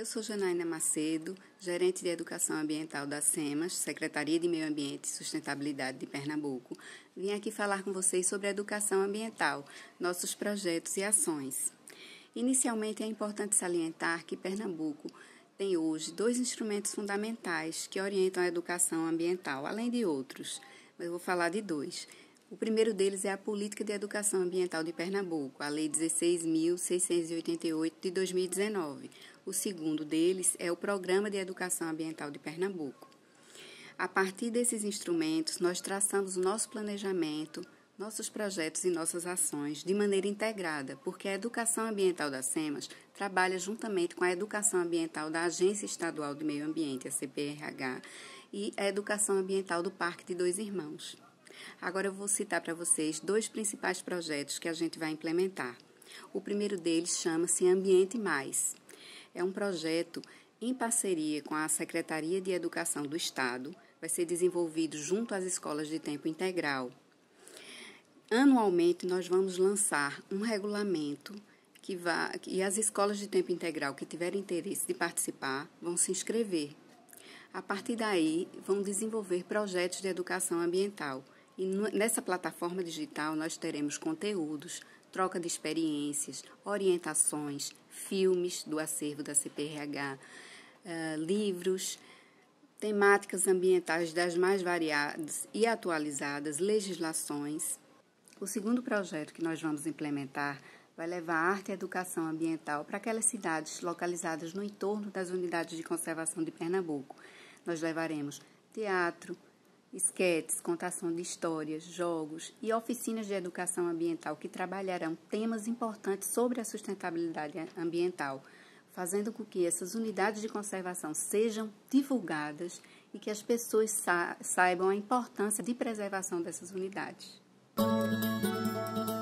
Eu sou Janaína Macedo, gerente de Educação Ambiental da SEMAS, Secretaria de Meio Ambiente e Sustentabilidade de Pernambuco. Vim aqui falar com vocês sobre a educação ambiental, nossos projetos e ações. Inicialmente, é importante salientar que Pernambuco tem hoje dois instrumentos fundamentais que orientam a educação ambiental, além de outros, mas eu vou falar de dois. O primeiro deles é a Política de Educação Ambiental de Pernambuco, a Lei 16.688 de 2019, o segundo deles é o Programa de Educação Ambiental de Pernambuco. A partir desses instrumentos, nós traçamos o nosso planejamento, nossos projetos e nossas ações de maneira integrada, porque a educação ambiental da SEMAS trabalha juntamente com a educação ambiental da Agência Estadual de Meio Ambiente, a CPRH, e a educação ambiental do Parque de Dois Irmãos. Agora eu vou citar para vocês dois principais projetos que a gente vai implementar. O primeiro deles chama-se Ambiente Mais. É um projeto em parceria com a Secretaria de Educação do Estado, vai ser desenvolvido junto às escolas de tempo integral. Anualmente, nós vamos lançar um regulamento que vá, e as escolas de tempo integral que tiverem interesse de participar vão se inscrever. A partir daí, vão desenvolver projetos de educação ambiental. E nessa plataforma digital, nós teremos conteúdos troca de experiências, orientações, filmes do acervo da CPRH, uh, eh, livros, temáticas ambientais das mais variadas e atualizadas, legislações. O segundo projeto que nós vamos implementar vai levar arte e educação ambiental para aquelas cidades localizadas no entorno das unidades de conservação de Pernambuco. Nós levaremos teatro, esquetes, contação de histórias, jogos e oficinas de educação ambiental que trabalharão temas importantes sobre a sustentabilidade ambiental, fazendo com que essas unidades de conservação sejam divulgadas e que as pessoas sa saibam a importância de preservação dessas unidades. Música